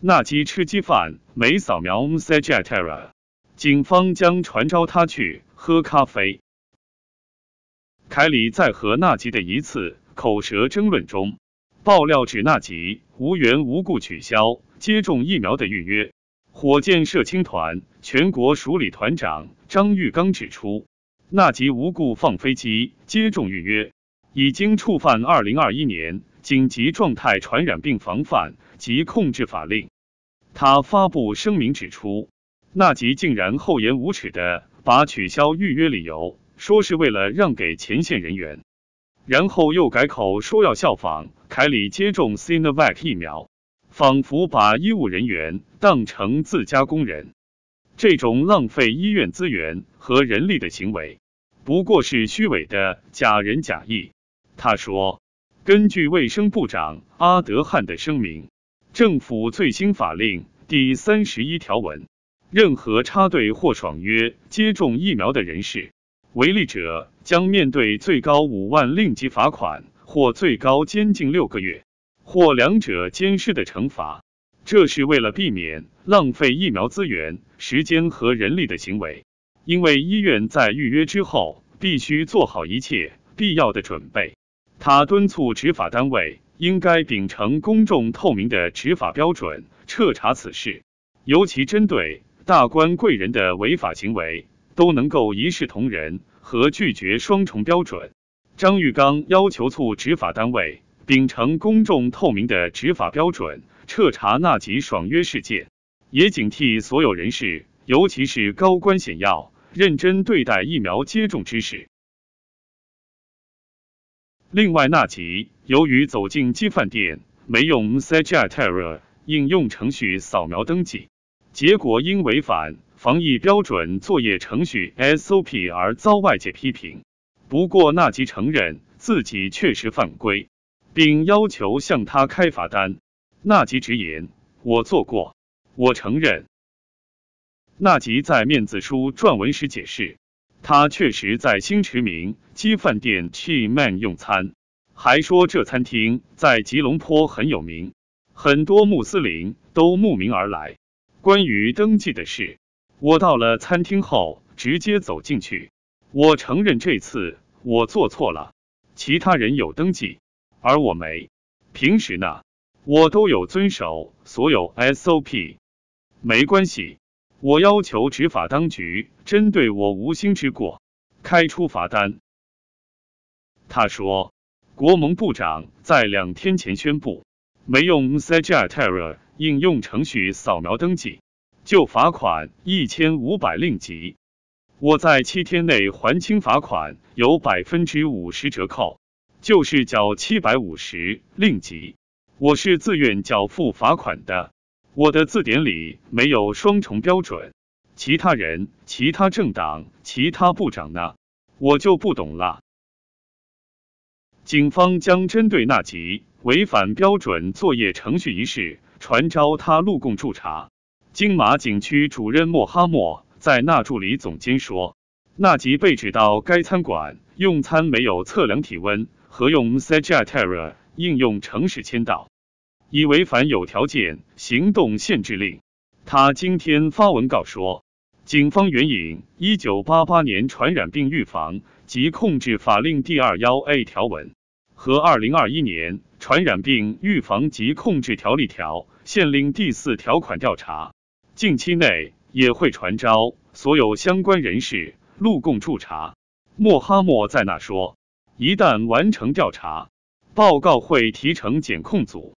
纳吉吃鸡饭没扫描 m s e i c Terra，警方将传召他去喝咖啡。凯里在和纳吉的一次口舌争论中，爆料指纳吉无缘无故取消接种疫苗的预约。火箭射星团全国署理团长张玉刚指出，纳吉无故放飞机接种预约，已经触犯二零二一年紧急状态传染病防范。及控制法令，他发布声明指出，纳吉竟然厚颜无耻的把取消预约理由说是为了让给前线人员，然后又改口说要效仿凯里接种 Sinovac 疫苗，仿佛把医务人员当成自家工人。这种浪费医院资源和人力的行为，不过是虚伪的假仁假义。他说，根据卫生部长阿德汉的声明。政府最新法令第三十一条文，任何插队或爽约接种疫苗的人士，违例者将面对最高五万令吉罚款，或最高监禁六个月，或两者兼施的惩罚。这是为了避免浪费疫苗资源、时间和人力的行为，因为医院在预约之后必须做好一切必要的准备。他敦促执法单位。应该秉承公众透明的执法标准，彻查此事，尤其针对大官贵人的违法行为，都能够一视同仁和拒绝双重标准。张玉刚要求促执法单位秉承公众透明的执法标准，彻查纳吉爽约事件，也警惕所有人士，尤其是高官显要，认真对待疫苗接种之事。另外，纳吉。由于走进鸡饭店没用 s a g i r a 应用程序扫描登记，结果因违反防疫标准作业程序 S O P 而遭外界批评。不过纳吉承认自己确实犯规，并要求向他开罚单。纳吉直言：“我做过，我承认。”纳吉在面子书撰文时解释，他确实在星驰名鸡饭店 c h e Man 用餐。还说这餐厅在吉隆坡很有名，很多穆斯林都慕名而来。关于登记的事，我到了餐厅后直接走进去。我承认这次我做错了，其他人有登记，而我没。平时呢，我都有遵守所有 SOP。没关系，我要求执法当局针对我无心之过开出罚单。他说。国盟部长在两天前宣布，没用 m t e r r o a 应用程序扫描登记，就罚款一千五百令吉。我在七天内还清罚款，有百分之五十折扣，就是缴七百五十令吉。我是自愿缴付罚款的。我的字典里没有双重标准。其他人、其他政党、其他部长呢？我就不懂了。警方将针对纳吉违反标准作业程序一事传召他录供驻查。金马景区主任莫哈默在纳助理总监说，纳吉被指到该餐馆用餐没有测量体温和用 s a g i t e r a 应用程式签到，以违反有条件行动限制令。他今天发文告说，警方援引1988年传染病预防及控制法令第二幺 A 条文。和《二零二一年传染病预防及控制条例》条限令第四条款调查，近期内也会传召所有相关人士陆供助查。莫哈莫在那说，一旦完成调查，报告会提呈检控组。